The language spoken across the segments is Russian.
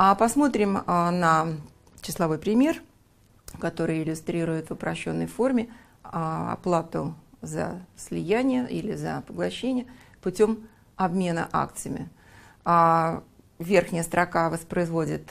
А посмотрим а, на числовой пример, который иллюстрирует в упрощенной форме а, оплату за слияние или за поглощение путем обмена акциями. А, верхняя строка воспроизводит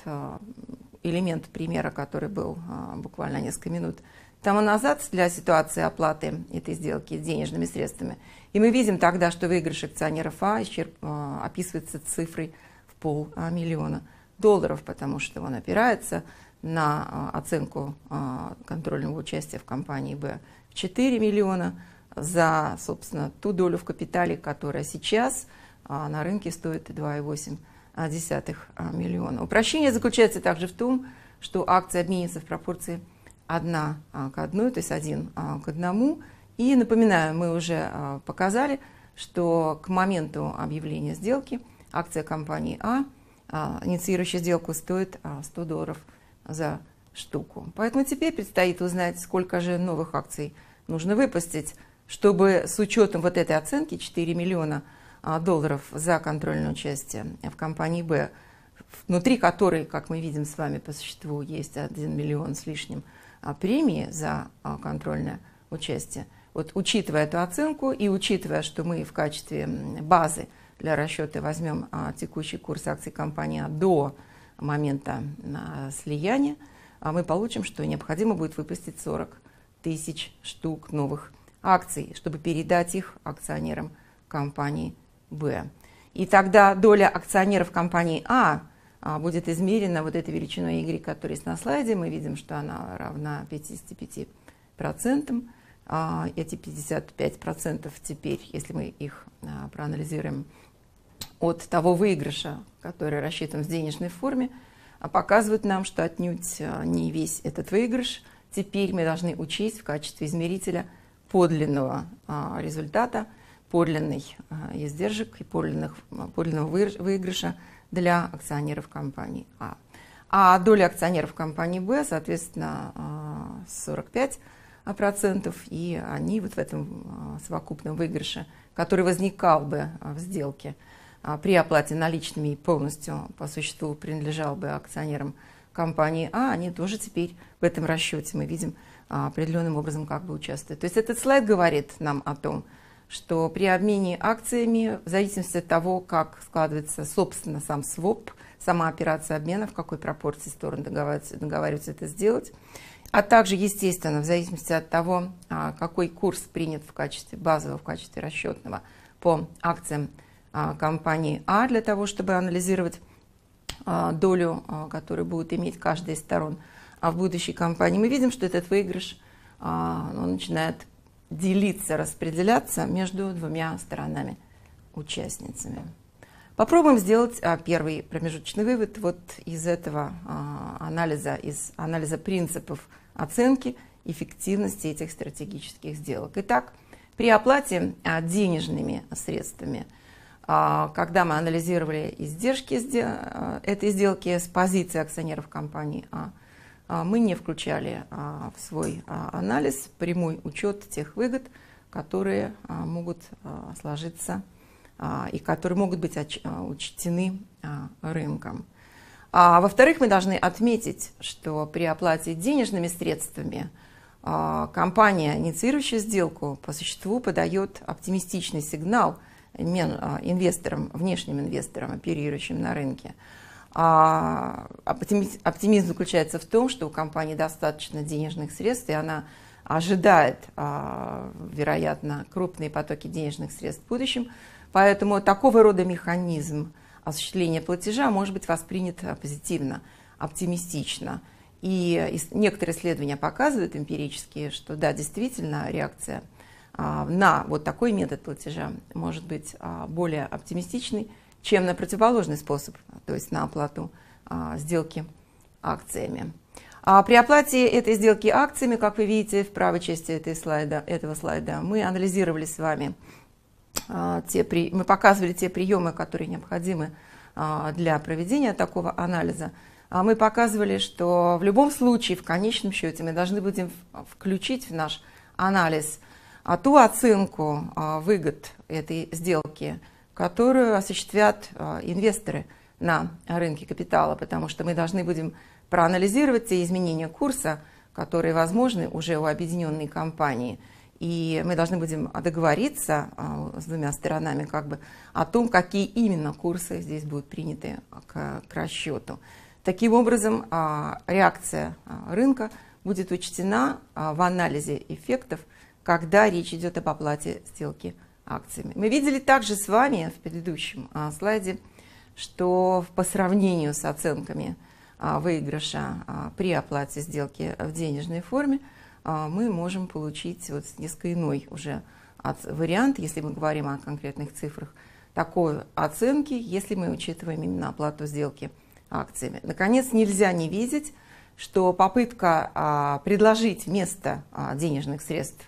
элемент примера, который был буквально несколько минут тому назад для ситуации оплаты этой сделки денежными средствами. И мы видим тогда, что выигрыш акционеров А исчерп, описывается цифрой в полмиллиона долларов, потому что он опирается на а, оценку а, контрольного участия в компании Б в 4 миллиона за, собственно, ту долю в капитале, которая сейчас а, на рынке стоит 2,8 миллиона. Упрощение заключается также в том, что акции обменятся в пропорции 1 к 1, то есть 1 к 1. И напоминаю, мы уже показали, что к моменту объявления сделки акция компании А – а, инициирующий сделка стоит 100 а, долларов за штуку. Поэтому теперь предстоит узнать, сколько же новых акций нужно выпустить, чтобы с учетом вот этой оценки 4 миллиона а, долларов за контрольное участие в компании «Б», внутри которой, как мы видим с вами по существу, есть 1 миллион с лишним премии за контрольное участие. Вот учитывая эту оценку и учитывая, что мы в качестве базы – для расчета возьмем а, текущий курс акций компании до момента а, слияния, а мы получим, что необходимо будет выпустить 40 тысяч штук новых акций, чтобы передать их акционерам компании Б. И тогда доля акционеров компании А, а будет измерена вот этой величиной Y, которая есть на слайде. Мы видим, что она равна 55%. А, эти 55% теперь, если мы их а, проанализируем от того выигрыша, который рассчитан в денежной форме, а показывают нам, что отнюдь э, не весь этот выигрыш теперь мы должны учесть в качестве измерителя подлинного а, результата, подлинной а, издержек и подлинных, подлинного выигрыша для акционеров компании А. А доля акционеров компании Б, соответственно, 45%, и они вот в этом совокупном выигрыше, который возникал бы в сделке – а, при оплате наличными полностью по существу принадлежал бы акционерам компании А, они тоже теперь в этом расчете, мы видим, а, определенным образом как бы участвуют. То есть этот слайд говорит нам о том, что при обмене акциями, в зависимости от того, как складывается, собственно, сам своп, сама операция обмена, в какой пропорции стороны договариваются, договариваются это сделать, а также, естественно, в зависимости от того, а, какой курс принят в качестве базового, в качестве расчетного по акциям – а, компании А для того, чтобы анализировать а, долю, а, которую будет иметь каждая из сторон а в будущей компании. Мы видим, что этот выигрыш он начинает делиться, распределяться между двумя сторонами участницами. Попробуем сделать первый промежуточный вывод вот из этого анализа, из анализа принципов оценки эффективности этих стратегических сделок. Итак, при оплате денежными средствами – а, когда мы анализировали издержки а, этой сделки с позиции акционеров компании А, а мы не включали в свой анализ прямой учет тех выгод, которые могут сложиться и которые могут быть учтены рынком. во-вторых, мы должны отметить, что при оплате денежными средствами компания, инициирующая сделку, по существу подает оптимистичный сигнал – а, инвесторам, внешним инвесторам, оперирующим на рынке. А оптимизм, оптимизм заключается в том, что у компании достаточно денежных средств, и она ожидает, а, вероятно, крупные потоки денежных средств в будущем. Поэтому такого рода механизм осуществления платежа может быть воспринят а, позитивно, оптимистично. И некоторые исследования показывают эмпирические, что да, действительно реакция – а, на вот такой метод платежа может быть а, более оптимистичный, чем на противоположный способ, то есть на оплату а, сделки акциями. А при оплате этой сделки акциями, как вы видите в правой части этой слайда, этого слайда, мы анализировали с вами, те, при... мы показывали те приемы, которые необходимы для проведения такого анализа. Мы показывали, что в любом случае, в конечном счете, мы должны будем включить в наш анализ – а ту оценку а, выгод этой сделки, которую осуществят а, инвесторы на рынке капитала, потому что мы должны будем проанализировать те изменения курса, которые возможны уже у объединенной компании. И мы должны будем договориться а, с двумя сторонами как бы о том, какие именно курсы здесь будут приняты к, к расчету. Таким образом, реакция рынка будет учтена в анализе эффектов – когда речь идет об оплате сделки акциями. Мы видели также с вами в предыдущем а, слайде, что по сравнению с оценками а, выигрыша а, при оплате сделки в денежной форме, мы можем получить вот несколько иной уже вариант, если мы говорим о конкретных цифрах, такой оценки, если мы учитываем именно оплату сделки акциями. Наконец, нельзя не видеть, что попытка предложить вместо денежных средств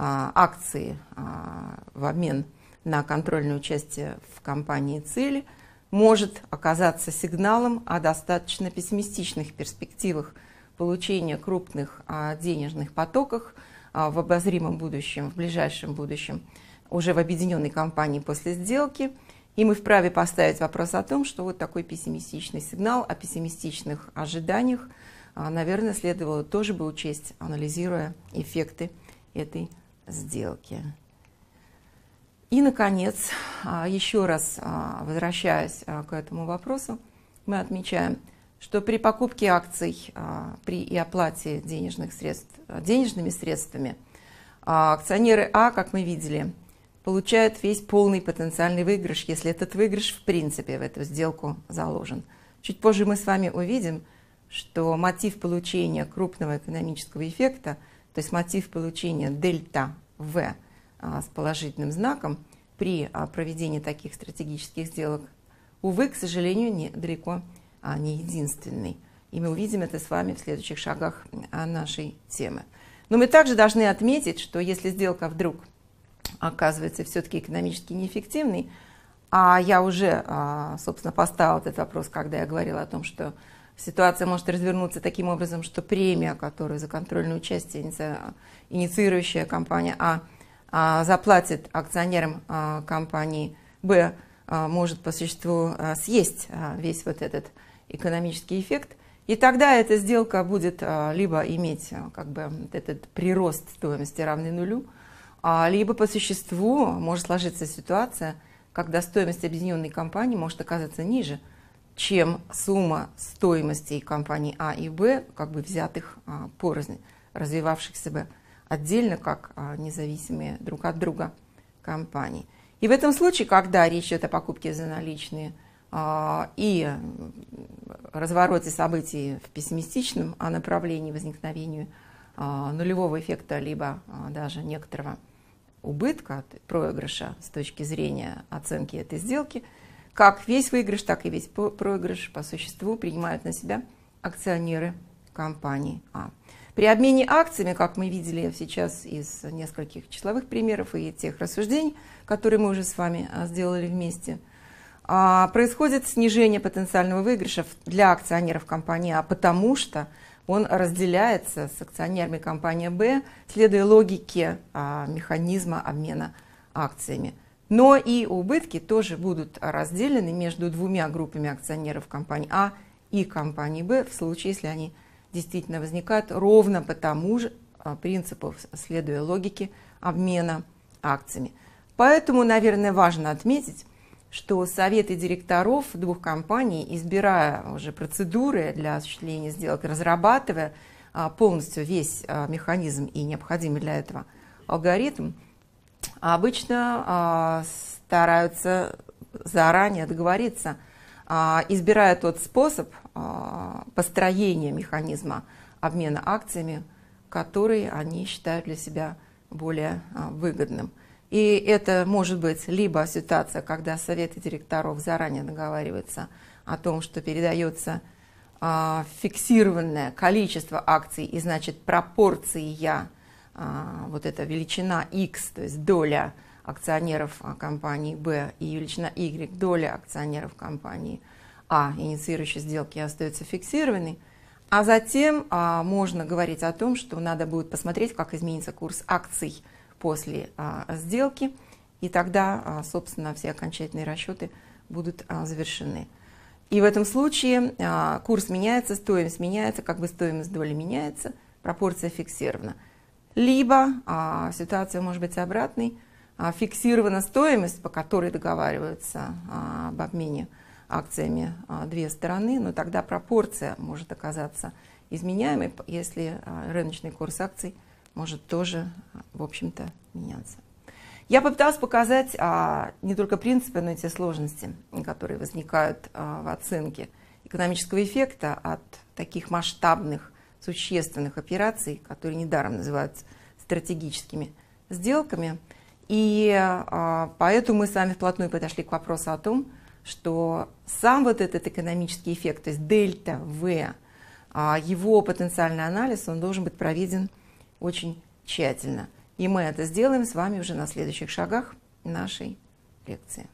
а, акции а, в обмен на контрольное участие в компании «Цели» может оказаться сигналом о достаточно пессимистичных перспективах получения крупных а, денежных потоках в обозримом будущем, в ближайшем будущем, уже в объединенной компании после сделки. И мы вправе поставить вопрос о том, что вот такой пессимистичный сигнал о пессимистичных ожиданиях, наверное, следовало тоже бы учесть, анализируя эффекты этой сделки. И, наконец, а, еще раз а, возвращаясь а, к этому вопросу, мы отмечаем, что при покупке акций при и оплате денежных средств, денежными средствами акционеры А, как мы видели, получают весь полный потенциальный выигрыш, если этот выигрыш в принципе в эту сделку заложен. Чуть позже мы с вами увидим, что мотив получения крупного экономического эффекта – то есть мотив получения дельта В а, с положительным знаком при а, проведении таких стратегических сделок, увы, к сожалению, не, далеко а, не единственный. И мы увидим это с вами в следующих шагах нашей темы. Но мы также должны отметить, что если сделка вдруг оказывается все-таки экономически неэффективной, а я уже, а, собственно, поставила этот вопрос, когда я говорила о том, что ситуация может развернуться таким образом, что премия, которую за контрольное участие инициирующая компания А, а заплатит акционерам а, компании Б, может по существу съесть весь вот этот экономический эффект. И тогда эта сделка будет либо иметь как бы этот прирост стоимости равный нулю, либо по существу может сложиться ситуация – когда стоимость объединенной компании может оказаться ниже, чем сумма стоимости компаний А и Б, как бы взятых а, порознь, развивавшихся бы отдельно, как а, независимые друг от друга компании. И в этом случае, когда речь идет о покупке за наличные а, и развороте событий в пессимистичном а направлении возникновению а, нулевого эффекта, либо а, даже некоторого убытка, от проигрыша с точки зрения оценки этой сделки, как весь выигрыш, так и весь проигрыш по существу принимают на себя акционеры компании А. При обмене акциями, как мы видели сейчас из нескольких числовых примеров и тех рассуждений, которые мы уже с вами а, сделали вместе, а, происходит снижение потенциального выигрыша для акционеров компании А, потому что он разделяется с акционерами компании «Б», следуя логике а, механизма обмена акциями. Но и убытки тоже будут разделены между двумя группами акционеров компании А и компании Б в случае, если они действительно возникают ровно по тому же а, принципу, следуя логике обмена акциями. Поэтому, наверное, важно отметить, что советы директоров двух компаний, избирая уже процедуры для осуществления сделок, разрабатывая а, полностью весь а, механизм и необходимый для этого алгоритм, обычно а, стараются заранее договориться, избирая тот способ построения механизма обмена акциями, который они считают для себя более выгодным – и это может быть либо ситуация, когда советы директоров заранее договариваются о том, что передается э, фиксированное количество акций, и значит пропорция, э, вот эта величина X, то есть доля акционеров а, компании Б и величина Y, доля акционеров компании А, инициирующей сделки, остается фиксированной. А затем а, можно говорить о том, что надо будет посмотреть, как изменится курс акций – после а, сделки, и тогда, а, собственно, все окончательные расчеты будут а, завершены. И в этом случае курс меняется, стоимость меняется, как бы стоимость доли меняется, пропорция фиксирована. Либо ситуация может быть обратной, фиксирована стоимость, по которой договариваются об обмене акциями две стороны, но тогда пропорция может оказаться изменяемой, если рыночный курс акций – может тоже, в общем-то, меняться. Я попыталась показать а, не только принципы, но и те сложности, которые возникают а, в оценке экономического эффекта от таких масштабных, существенных операций, которые недаром называются стратегическими сделками. И а, поэтому мы с вами вплотную подошли к вопросу о том, что сам вот этот экономический эффект, то есть дельта В, а, его потенциальный анализ, он должен быть проведен очень тщательно. И мы это сделаем с вами уже на следующих шагах нашей лекции.